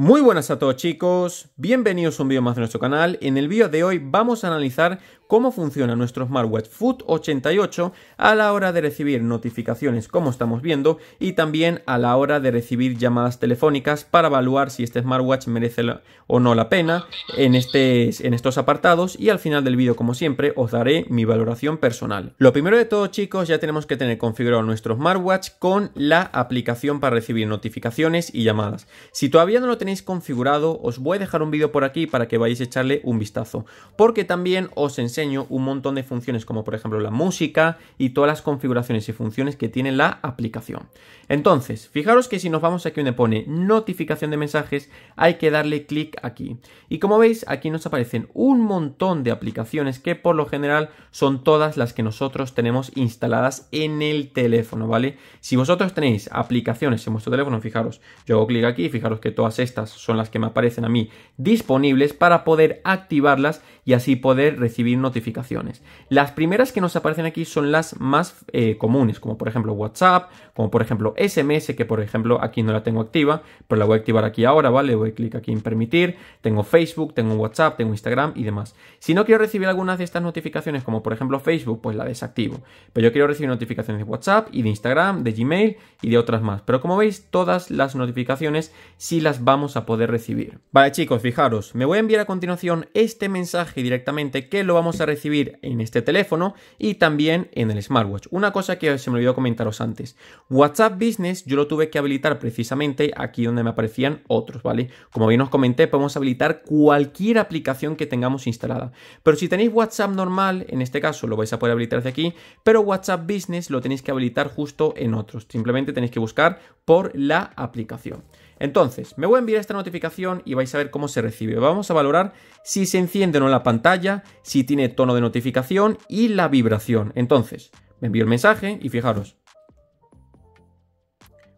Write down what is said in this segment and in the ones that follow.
Muy buenas a todos chicos, bienvenidos a un vídeo más de nuestro canal. En el vídeo de hoy vamos a analizar cómo funciona nuestro smartwatch Foot 88 a la hora de recibir notificaciones como estamos viendo y también a la hora de recibir llamadas telefónicas para evaluar si este smartwatch merece o no la pena en, este, en estos apartados y al final del vídeo como siempre os daré mi valoración personal. Lo primero de todo chicos ya tenemos que tener configurado nuestro smartwatch con la aplicación para recibir notificaciones y llamadas. Si todavía no lo tenéis configurado os voy a dejar un vídeo por aquí para que vayáis a echarle un vistazo porque también os enseño un montón de funciones como por ejemplo la música y todas las configuraciones y funciones que tiene la aplicación. Entonces, fijaros que si nos vamos aquí donde pone notificación de mensajes, hay que darle clic aquí. Y como veis, aquí nos aparecen un montón de aplicaciones que por lo general son todas las que nosotros tenemos instaladas en el teléfono, ¿vale? Si vosotros tenéis aplicaciones en vuestro teléfono, fijaros, yo hago clic aquí fijaros que todas estas son las que me aparecen a mí disponibles para poder activarlas y así poder recibir notificaciones. Las primeras que nos aparecen aquí son las más eh, comunes, como por ejemplo WhatsApp, como por ejemplo SMS, que por ejemplo aquí no la tengo activa, pero la voy a activar aquí ahora, ¿vale? Voy a clic aquí en permitir, tengo Facebook, tengo WhatsApp, tengo Instagram y demás. Si no quiero recibir algunas de estas notificaciones, como por ejemplo Facebook, pues la desactivo. Pero yo quiero recibir notificaciones de WhatsApp y de Instagram, de Gmail y de otras más. Pero como veis, todas las notificaciones sí las vamos a poder recibir. Vale chicos, fijaros, me voy a enviar a continuación este mensaje directamente que lo vamos a a recibir en este teléfono y también en el smartwatch. Una cosa que se me olvidó comentaros antes. WhatsApp Business yo lo tuve que habilitar precisamente aquí donde me aparecían otros, ¿vale? Como bien os comenté, podemos habilitar cualquier aplicación que tengamos instalada. Pero si tenéis WhatsApp normal, en este caso lo vais a poder habilitar desde aquí, pero WhatsApp Business lo tenéis que habilitar justo en otros. Simplemente tenéis que buscar por la aplicación. Entonces, me voy a enviar esta notificación y vais a ver cómo se recibe. Vamos a valorar si se enciende o no la pantalla, si tiene tono de notificación y la vibración. Entonces, me envío el mensaje y fijaros,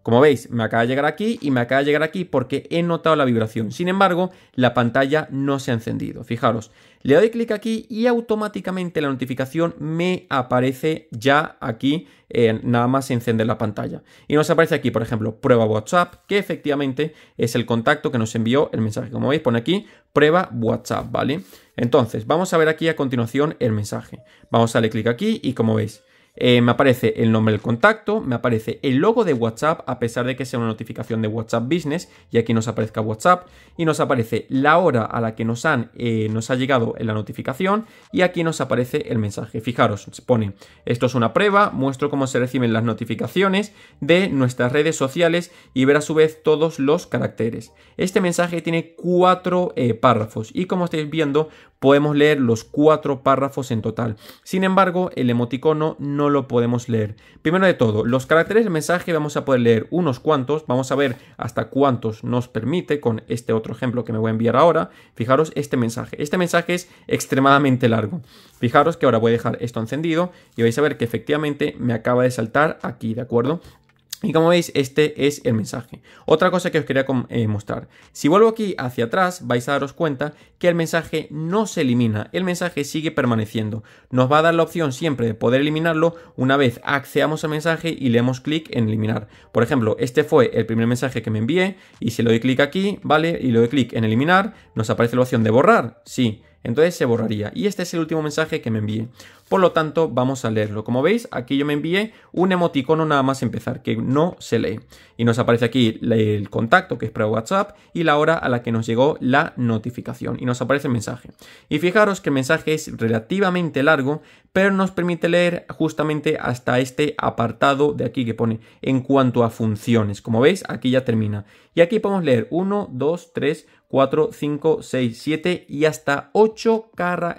como veis, me acaba de llegar aquí y me acaba de llegar aquí porque he notado la vibración. Sin embargo, la pantalla no se ha encendido. Fijaros, le doy clic aquí y automáticamente la notificación me aparece ya aquí, eh, nada más encender la pantalla. Y nos aparece aquí, por ejemplo, prueba WhatsApp, que efectivamente es el contacto que nos envió el mensaje. Como veis, pone aquí prueba WhatsApp, ¿vale? Entonces, vamos a ver aquí a continuación el mensaje. Vamos a darle clic aquí y como veis, eh, me aparece el nombre del contacto, me aparece el logo de WhatsApp, a pesar de que sea una notificación de WhatsApp Business, y aquí nos aparezca WhatsApp, y nos aparece la hora a la que nos, han, eh, nos ha llegado la notificación, y aquí nos aparece el mensaje. Fijaros, se pone, esto es una prueba, muestro cómo se reciben las notificaciones de nuestras redes sociales y ver a su vez todos los caracteres. Este mensaje tiene cuatro eh, párrafos, y como estáis viendo, podemos leer los cuatro párrafos en total. Sin embargo, el emoticono no lo podemos leer. Primero de todo, los caracteres del mensaje vamos a poder leer unos cuantos, vamos a ver hasta cuántos nos permite con este otro ejemplo que me voy a enviar ahora. Fijaros este mensaje, este mensaje es extremadamente largo. Fijaros que ahora voy a dejar esto encendido y vais a ver que efectivamente me acaba de saltar aquí, ¿de acuerdo? Y como veis, este es el mensaje. Otra cosa que os quería eh, mostrar. Si vuelvo aquí hacia atrás, vais a daros cuenta que el mensaje no se elimina, el mensaje sigue permaneciendo. Nos va a dar la opción siempre de poder eliminarlo una vez accedamos al mensaje y le damos clic en eliminar. Por ejemplo, este fue el primer mensaje que me envié y si le doy clic aquí, ¿vale? Y le doy clic en eliminar, ¿nos aparece la opción de borrar? Sí entonces se borraría. Y este es el último mensaje que me envié. Por lo tanto, vamos a leerlo. Como veis, aquí yo me envié un emoticono nada más empezar, que no se lee. Y nos aparece aquí el contacto, que es para WhatsApp, y la hora a la que nos llegó la notificación. Y nos aparece el mensaje. Y fijaros que el mensaje es relativamente largo, pero nos permite leer justamente hasta este apartado de aquí que pone en cuanto a funciones. Como veis, aquí ya termina. Y aquí podemos leer 1, 2, 3, 4, 5, 6, 7 y hasta 8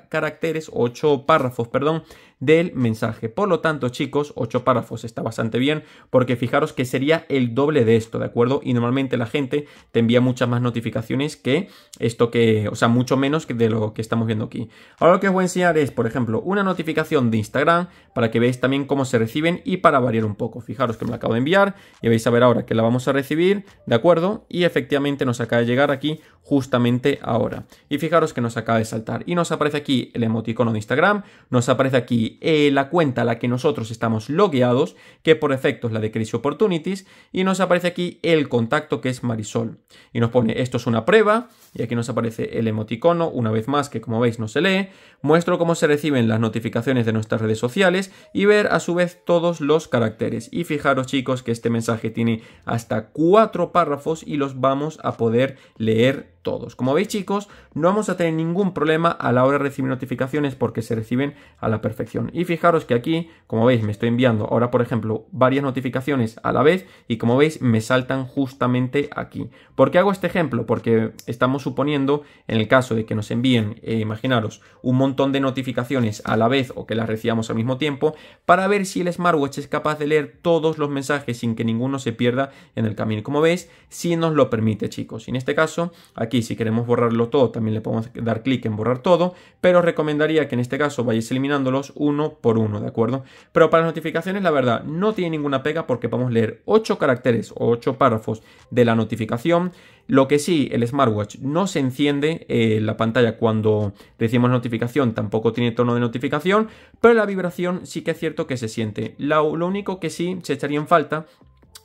caracteres, 8 párrafos, perdón, del mensaje. Por lo tanto, chicos, ocho párrafos está bastante bien porque fijaros que sería el doble de esto, ¿de acuerdo? Y normalmente la gente te envía muchas más notificaciones que esto que, o sea, mucho menos que de lo que estamos viendo aquí. Ahora lo que os voy a enseñar es, por ejemplo, una notificación de Instagram para que veáis también cómo se reciben y para variar un poco. Fijaros que me la acabo de enviar y vais a ver ahora que la vamos a recibir, ¿de acuerdo? Y efectivamente nos acaba de llegar aquí justamente ahora. Y fijaros que nos acaba de saltar y nos aparece aquí el emoticono de Instagram, nos aparece aquí eh, la cuenta a la que nosotros estamos logueados, que por efecto es la de Crazy Opportunities, y nos aparece aquí el contacto que es Marisol. Y nos pone, esto es una prueba, y aquí nos aparece el emoticono, una vez más, que como veis no se lee. Muestro cómo se reciben las notificaciones de nuestras redes sociales y ver a su vez todos los caracteres. Y fijaros chicos que este mensaje tiene hasta cuatro párrafos y los vamos a poder leer todos. Como veis chicos, no vamos a tener ningún problema a la hora de recibir notificaciones porque se reciben a la perfección. Y fijaros que aquí, como veis, me estoy enviando ahora, por ejemplo, varias notificaciones a la vez y como veis, me saltan justamente aquí. ¿Por qué hago este ejemplo? Porque estamos suponiendo, en el caso de que nos envíen, eh, imaginaros, un montón de notificaciones a la vez o que las recibamos al mismo tiempo, para ver si el smartwatch es capaz de leer todos los mensajes sin que ninguno se pierda en el camino. Como veis, si sí nos lo permite, chicos. Y en este caso, aquí Aquí si queremos borrarlo todo también le podemos dar clic en borrar todo, pero recomendaría que en este caso vayáis eliminándolos uno por uno, ¿de acuerdo? Pero para las notificaciones la verdad no tiene ninguna pega porque podemos leer 8 caracteres o 8 párrafos de la notificación. Lo que sí, el smartwatch no se enciende en eh, la pantalla cuando decimos notificación, tampoco tiene tono de notificación, pero la vibración sí que es cierto que se siente. Lo, lo único que sí se echaría en falta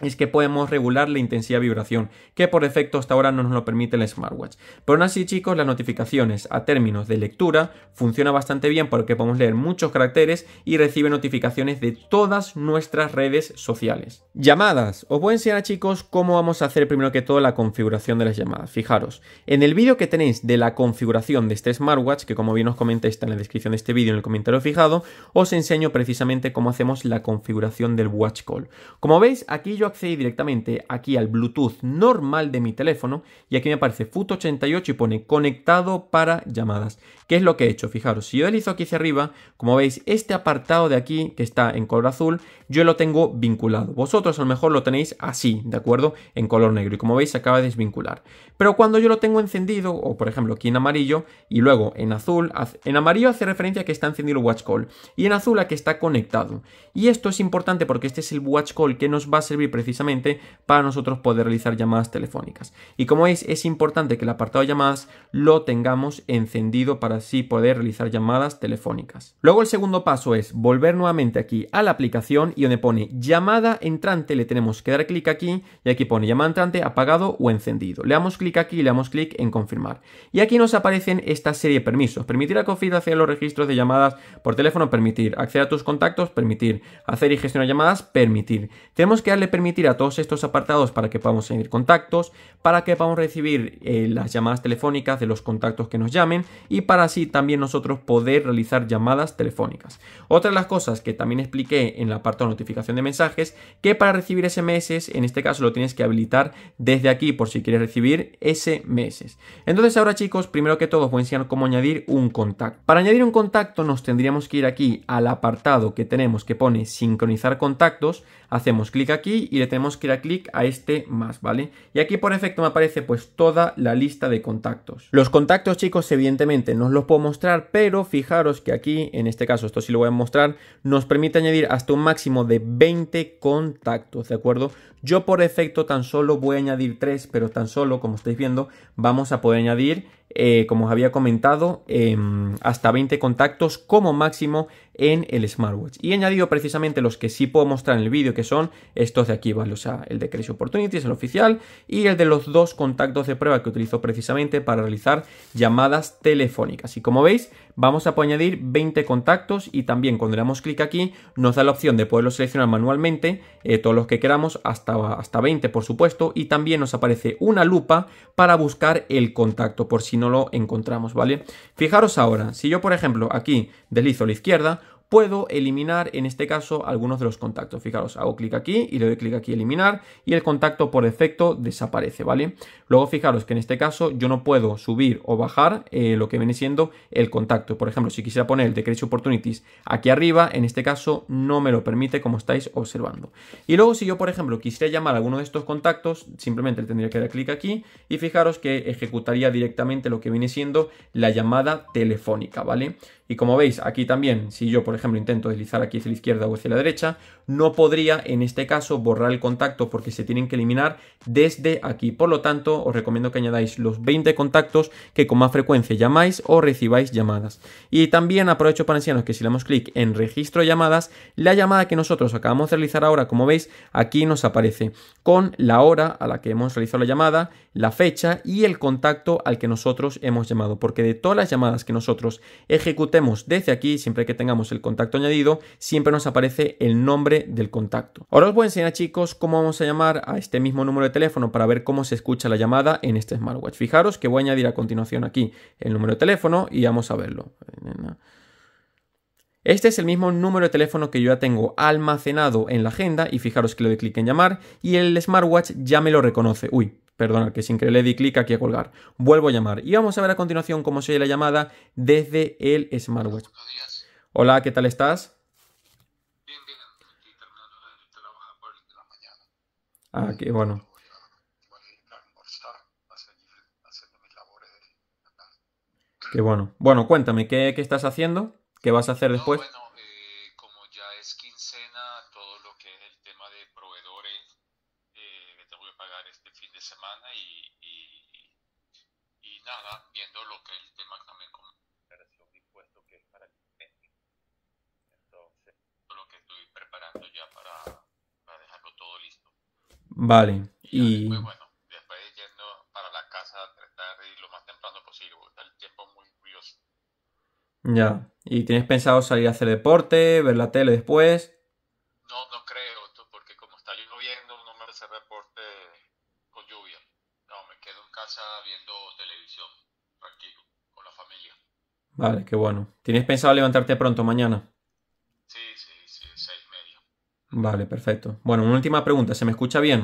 es que podemos regular la intensidad de vibración, que por defecto hasta ahora no nos lo permite el smartwatch. Pero aún así chicos, las notificaciones a términos de lectura funciona bastante bien porque podemos leer muchos caracteres y recibe notificaciones de todas nuestras redes sociales. Llamadas. Os voy a enseñar chicos cómo vamos a hacer primero que todo la configuración de las llamadas. Fijaros, en el vídeo que tenéis de la configuración de este smartwatch, que como bien os comenté está en la descripción de este vídeo en el comentario fijado, os enseño precisamente cómo hacemos la configuración del watch call. Como veis, aquí yo accedí directamente aquí al Bluetooth normal de mi teléfono y aquí me aparece FUT88 y pone conectado para llamadas. ¿Qué es lo que he hecho? Fijaros, si yo deslizo aquí hacia arriba, como veis, este apartado de aquí que está en color azul, yo lo tengo vinculado. Vosotros a lo mejor lo tenéis así, ¿de acuerdo? En color negro y como veis se acaba de desvincular. Pero cuando yo lo tengo encendido, o por ejemplo aquí en amarillo y luego en azul, en amarillo hace referencia a que está encendido el watch call y en azul a que está conectado. Y esto es importante porque este es el watch call que nos va a servir precisamente para nosotros poder realizar llamadas telefónicas. Y como veis, es importante que el apartado de llamadas lo tengamos encendido para así poder realizar llamadas telefónicas. Luego el segundo paso es volver nuevamente aquí a la aplicación y donde pone llamada entrante le tenemos que dar clic aquí y aquí pone llamada entrante apagado o encendido. Le damos clic aquí y le damos clic en confirmar. Y aquí nos aparecen esta serie de permisos. Permitir a confidencia hacer los registros de llamadas por teléfono, permitir. Acceder a tus contactos, permitir. Hacer y gestionar llamadas, permitir. Tenemos que darle permiso a todos estos apartados para que podamos seguir contactos, para que podamos recibir eh, las llamadas telefónicas de los contactos que nos llamen y para así también nosotros poder realizar llamadas telefónicas. Otra de las cosas que también expliqué en el apartado notificación de mensajes, que para recibir SMS, en este caso lo tienes que habilitar desde aquí por si quieres recibir SMS. Entonces ahora chicos, primero que todo voy a enseñar cómo añadir un contacto. Para añadir un contacto nos tendríamos que ir aquí al apartado que tenemos que pone sincronizar contactos, hacemos clic aquí y y le tenemos que ir a clic a este más, ¿vale? Y aquí por efecto me aparece pues toda la lista de contactos. Los contactos, chicos, evidentemente no los puedo mostrar, pero fijaros que aquí, en este caso, esto sí lo voy a mostrar, nos permite añadir hasta un máximo de 20 contactos, ¿de acuerdo? Yo por efecto tan solo voy a añadir 3, pero tan solo, como estáis viendo, vamos a poder añadir eh, como os había comentado, em, hasta 20 contactos como máximo en el smartwatch. Y he añadido precisamente los que sí puedo mostrar en el vídeo, que son estos de aquí, ¿vale? O sea, el de Crazy Opportunities, el oficial, y el de los dos contactos de prueba que utilizo precisamente para realizar llamadas telefónicas. Y como veis, vamos a poder añadir 20 contactos y también cuando le damos clic aquí, nos da la opción de poderlo seleccionar manualmente, eh, todos los que queramos, hasta, hasta 20 por supuesto, y también nos aparece una lupa para buscar el contacto, por si no lo encontramos, ¿vale? Fijaros ahora, si yo por ejemplo aquí deslizo a la izquierda, puedo eliminar en este caso algunos de los contactos. Fijaros, hago clic aquí y le doy clic aquí eliminar y el contacto por defecto desaparece, ¿vale? Luego fijaros que en este caso yo no puedo subir o bajar eh, lo que viene siendo el contacto. Por ejemplo, si quisiera poner el de Opportunities aquí arriba, en este caso no me lo permite como estáis observando. Y luego si yo, por ejemplo, quisiera llamar a alguno de estos contactos, simplemente tendría que dar clic aquí y fijaros que ejecutaría directamente lo que viene siendo la llamada telefónica, ¿vale? Y como veis, aquí también, si yo, por ejemplo, intento deslizar aquí hacia la izquierda o hacia la derecha, no podría, en este caso, borrar el contacto porque se tienen que eliminar desde aquí. Por lo tanto, os recomiendo que añadáis los 20 contactos que con más frecuencia llamáis o recibáis llamadas. Y también aprovecho para enseñaros que si le damos clic en registro llamadas, la llamada que nosotros acabamos de realizar ahora, como veis, aquí nos aparece con la hora a la que hemos realizado la llamada, la fecha y el contacto al que nosotros hemos llamado. Porque de todas las llamadas que nosotros ejecutemos, desde aquí, siempre que tengamos el contacto añadido, siempre nos aparece el nombre del contacto. Ahora os voy a enseñar chicos cómo vamos a llamar a este mismo número de teléfono para ver cómo se escucha la llamada en este smartwatch. Fijaros que voy a añadir a continuación aquí el número de teléfono y vamos a verlo. Este es el mismo número de teléfono que yo ya tengo almacenado en la agenda y fijaros que le doy clic en llamar y el smartwatch ya me lo reconoce. Uy, Perdona, que sin querer le di clic aquí a colgar. Vuelvo a llamar y vamos a ver a continuación cómo se oye la llamada desde el smartwatch. Hola, ¿qué tal estás? Bien, bien, terminando de trabajar por la mañana. Ah, qué bueno. Qué bueno. Bueno, cuéntame, ¿qué, qué estás haciendo? ¿Qué vas a hacer después? Vale. Y, Después, yendo para la casa a tratar de ir lo más temprano posible, porque el tiempo muy curioso. Ya. ¿Y tienes pensado salir a hacer deporte, ver la tele después? No, no creo, porque como está lloviendo, no me voy a deporte con lluvia. No, me quedo en casa viendo televisión, tranquilo, con la familia. Vale, qué bueno. ¿Tienes pensado levantarte pronto mañana? Vale, perfecto. Bueno, una última pregunta, ¿se me escucha bien?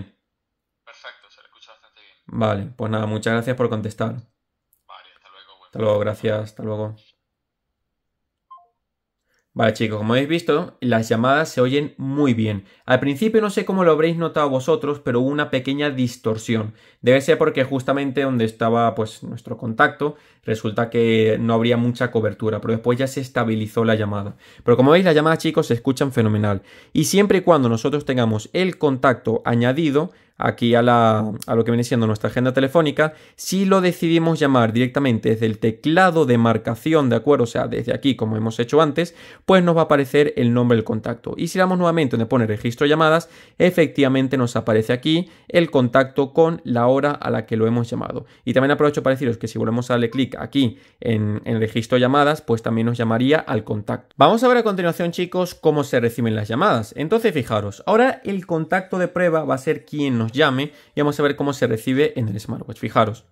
Perfecto, se le escucha bastante bien. Vale, pues nada, muchas gracias por contestar. Vale, hasta luego. Hasta luego, gracias, hasta luego. Vale chicos, como habéis visto, las llamadas se oyen muy bien. Al principio no sé cómo lo habréis notado vosotros, pero hubo una pequeña distorsión. Debe ser porque justamente donde estaba pues nuestro contacto, resulta que no habría mucha cobertura, pero después ya se estabilizó la llamada. Pero como veis, las llamadas chicos se escuchan fenomenal. Y siempre y cuando nosotros tengamos el contacto añadido, aquí a, la, lo que viene siendo nuestra agenda telefónica, si lo decidimos llamar directamente desde el teclado de marcación, ¿de acuerdo? O sea, desde aquí, como hemos hecho antes, pues nos va a aparecer el nombre del contacto. Y si damos nuevamente donde pone registro llamadas, efectivamente nos aparece aquí el contacto con la hora a la que lo hemos llamado. Y también aprovecho para deciros que si volvemos a darle clic aquí en, en registro llamadas, pues también nos llamaría al contacto. Vamos a ver a continuación, chicos, cómo se reciben las llamadas. Entonces, fijaros, ahora el contacto de prueba va a ser quien nos llame y vamos a ver cómo se recibe en el smartwatch. Fijaros.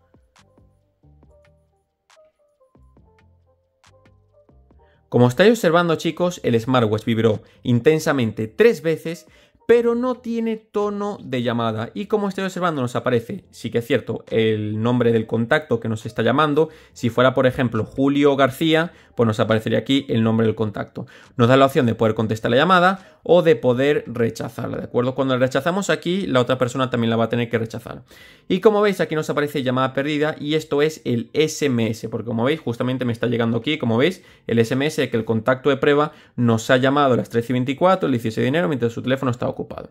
Como estáis observando chicos, el smartwatch vibró intensamente tres veces, pero no tiene tono de llamada. Y como estáis observando nos aparece, sí que es cierto, el nombre del contacto que nos está llamando. Si fuera por ejemplo Julio García, pues nos aparecería aquí el nombre del contacto. Nos da la opción de poder contestar la llamada o de poder rechazarla, ¿de acuerdo? Cuando la rechazamos aquí, la otra persona también la va a tener que rechazar. Y como veis, aquí nos aparece llamada perdida y esto es el SMS, porque como veis, justamente me está llegando aquí, como veis, el SMS que el contacto de prueba nos ha llamado a las 13 y 24, el 16 de enero, mientras su teléfono está ocupado.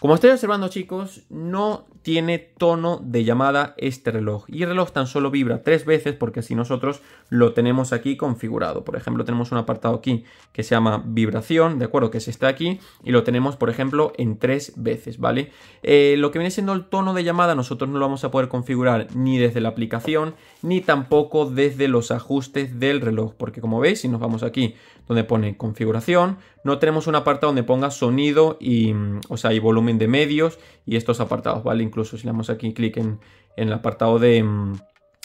Como estáis observando, chicos, no tiene tono de llamada este reloj y el reloj tan solo vibra tres veces porque así nosotros lo tenemos aquí configurado. Por ejemplo, tenemos un apartado aquí que se llama vibración, ¿de acuerdo? Que es este aquí y lo tenemos, por ejemplo, en tres veces, ¿vale? Eh, lo que viene siendo el tono de llamada nosotros no lo vamos a poder configurar ni desde la aplicación ni tampoco desde los ajustes del reloj, porque como veis, si nos vamos aquí donde pone configuración, no tenemos un apartado donde ponga sonido y, mm, o sea, y volumen de medios y estos apartados, ¿vale? Incluso si le damos aquí clic en el apartado de mm,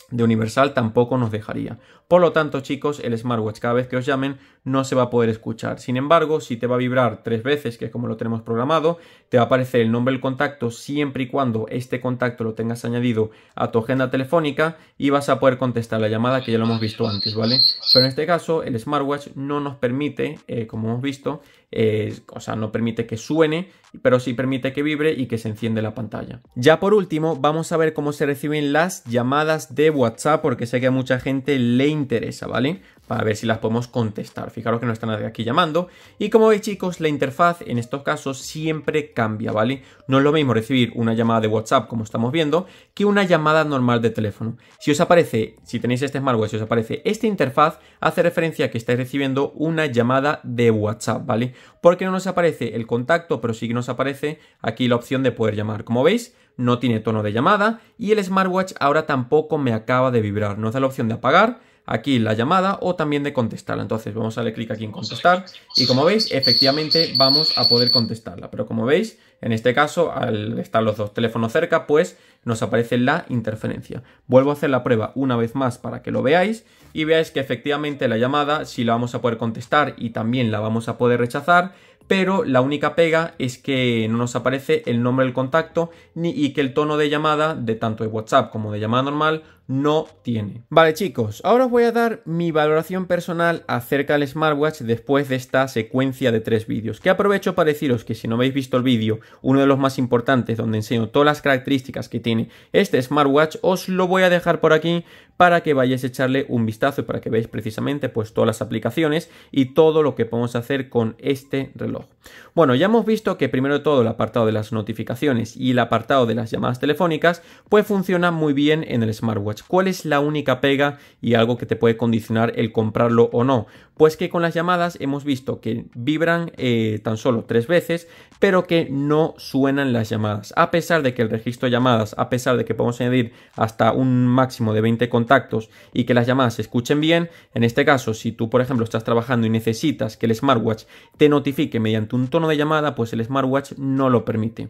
de Universal tampoco nos dejaría. Por lo tanto, chicos, el smartwatch cada vez que os llamen no se va a poder escuchar. Sin embargo, si te va a vibrar tres veces, que es como lo tenemos programado, te va a aparecer el nombre del contacto siempre y cuando este contacto lo tengas añadido a tu agenda telefónica y vas a poder contestar la llamada que ya lo hemos visto antes, ¿vale? Pero en este caso el smartwatch no nos permite, eh, como hemos visto, eh, o sea, no permite que suene, pero sí permite que vibre y que se enciende la pantalla. Ya por último, vamos a ver cómo se reciben las llamadas de WhatsApp, porque sé que a mucha gente le interesa, ¿vale? para ver si las podemos contestar. Fijaros que no está nadie aquí llamando. Y como veis chicos, la interfaz en estos casos siempre cambia, ¿vale? No es lo mismo recibir una llamada de WhatsApp, como estamos viendo, que una llamada normal de teléfono. Si os aparece, si tenéis este smartwatch, si os aparece esta interfaz, hace referencia a que estáis recibiendo una llamada de WhatsApp, ¿vale? Porque no nos aparece el contacto, pero sí que nos aparece aquí la opción de poder llamar. Como veis, no tiene tono de llamada y el smartwatch ahora tampoco me acaba de vibrar. Nos da la opción de apagar aquí la llamada o también de contestarla. Entonces vamos a darle clic aquí en contestar y como veis efectivamente vamos a poder contestarla. Pero como veis en este caso al estar los dos teléfonos cerca pues nos aparece la interferencia. Vuelvo a hacer la prueba una vez más para que lo veáis y veáis que efectivamente la llamada si la vamos a poder contestar y también la vamos a poder rechazar pero la única pega es que no nos aparece el nombre del contacto ni, y que el tono de llamada de tanto de WhatsApp como de llamada normal no tiene. Vale chicos, ahora os voy a dar mi valoración personal acerca del smartwatch después de esta secuencia de tres vídeos, que aprovecho para deciros que si no habéis visto el vídeo, uno de los más importantes donde enseño todas las características que tiene este smartwatch, os lo voy a dejar por aquí para que vayáis a echarle un vistazo y para que veáis precisamente pues todas las aplicaciones y todo lo que podemos hacer con este reloj. Bueno, ya hemos visto que primero de todo el apartado de las notificaciones y el apartado de las llamadas telefónicas pues funciona muy bien en el smartwatch ¿Cuál es la única pega y algo que te puede condicionar el comprarlo o no? Pues que con las llamadas hemos visto que vibran eh, tan solo tres veces, pero que no suenan las llamadas. A pesar de que el registro de llamadas, a pesar de que podemos añadir hasta un máximo de 20 contactos y que las llamadas se escuchen bien, en este caso, si tú, por ejemplo, estás trabajando y necesitas que el smartwatch te notifique mediante un tono de llamada, pues el smartwatch no lo permite.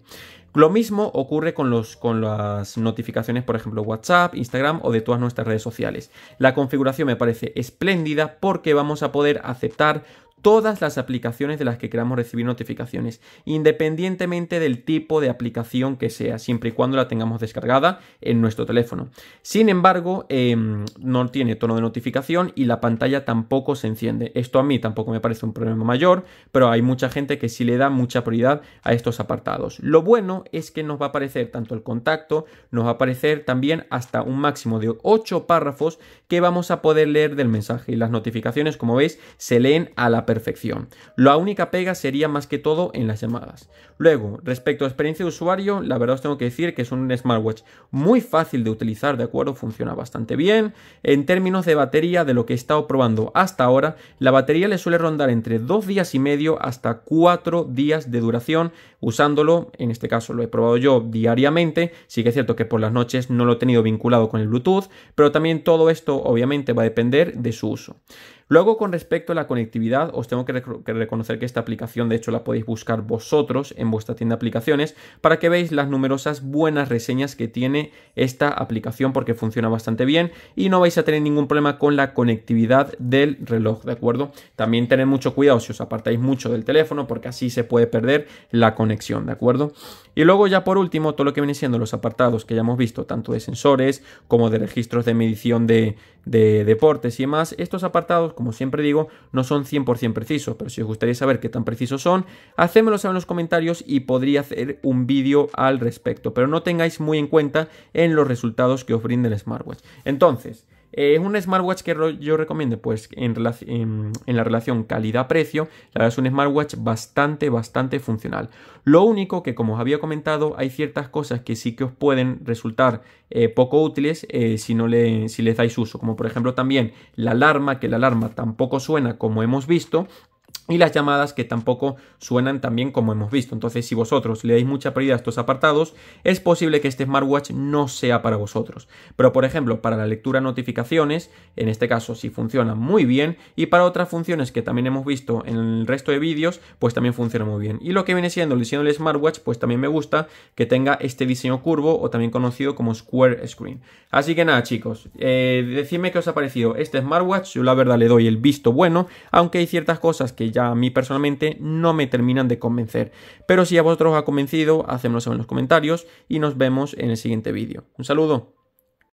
Lo mismo ocurre con, las notificaciones, por ejemplo, WhatsApp, Instagram o de todas nuestras redes sociales. La configuración me parece espléndida porque vamos a poder aceptar todas las aplicaciones de las que queramos recibir notificaciones, independientemente del tipo de aplicación que sea, siempre y cuando la tengamos descargada en nuestro teléfono. Sin embargo, em, no tiene tono de notificación y la pantalla tampoco se enciende. Esto a mí tampoco me parece un problema mayor, pero hay mucha gente que sí le da mucha prioridad a estos apartados. Lo bueno es que nos va a aparecer tanto el contacto, nos va a aparecer también hasta un máximo de 8 párrafos que vamos a poder leer del mensaje y las notificaciones, como veis, se leen a la persona perfección. La única pega sería más que todo en las llamadas. Luego, respecto a experiencia de usuario, la verdad os tengo que decir que es un smartwatch muy fácil de utilizar, ¿de acuerdo? Funciona bastante bien. En términos de batería, de lo que he estado probando hasta ahora, la batería le suele rondar entre dos días y medio hasta 4 días de duración usándolo. En este caso lo he probado yo diariamente. Sí que es cierto que por las noches no lo he tenido vinculado con el Bluetooth, pero también todo esto obviamente va a depender de su uso. Luego, con respecto a la conectividad, os tengo que, reconocer que esta aplicación, de hecho, la podéis buscar vosotros en vuestra tienda de aplicaciones para que veáis las numerosas buenas reseñas que tiene esta aplicación porque funciona bastante bien y no vais a tener ningún problema con la conectividad del reloj, ¿de acuerdo? También tened mucho cuidado si os apartáis mucho del teléfono porque así se puede perder la conexión, ¿de acuerdo? Y luego ya por último, todo lo que viene siendo los apartados que ya hemos visto, tanto de sensores como de registros de medición de deportes y demás, estos apartados como siempre digo, no son 100% precisos, pero si os gustaría saber qué tan precisos son, hacémoslo saber en los comentarios y podría hacer un vídeo al respecto, pero no tengáis muy en cuenta en los resultados que os brinde el smartwatch. Entonces, ¿Es eh, un smartwatch que yo recomiendo? Pues en, en, la relación calidad-precio, la verdad es un smartwatch bastante, bastante funcional. Lo único que, como os había comentado, hay ciertas cosas que sí que os pueden resultar eh, poco útiles eh, si, no le, si les dais uso, como por ejemplo también la alarma, que la alarma tampoco suena como hemos visto, y las llamadas que tampoco suenan tan bien como hemos visto. Entonces, si vosotros le dais mucha prioridad a estos apartados, es posible que este smartwatch no sea para vosotros. Pero, por ejemplo, para la lectura de notificaciones, en este caso sí funciona muy bien, y para otras funciones que también hemos visto en el resto de vídeos, pues también funciona muy bien. Y lo que viene siendo el diseño del smartwatch, pues también me gusta que tenga este diseño curvo o también conocido como square screen. Así que nada, chicos, eh, decidme qué os ha parecido este smartwatch. Yo la verdad le doy el visto bueno, aunque hay ciertas cosas que ya a mí personalmente no me terminan de convencer. Pero si a vosotros os ha convencido, hacémoslo en los comentarios y nos vemos en el siguiente vídeo. Un saludo.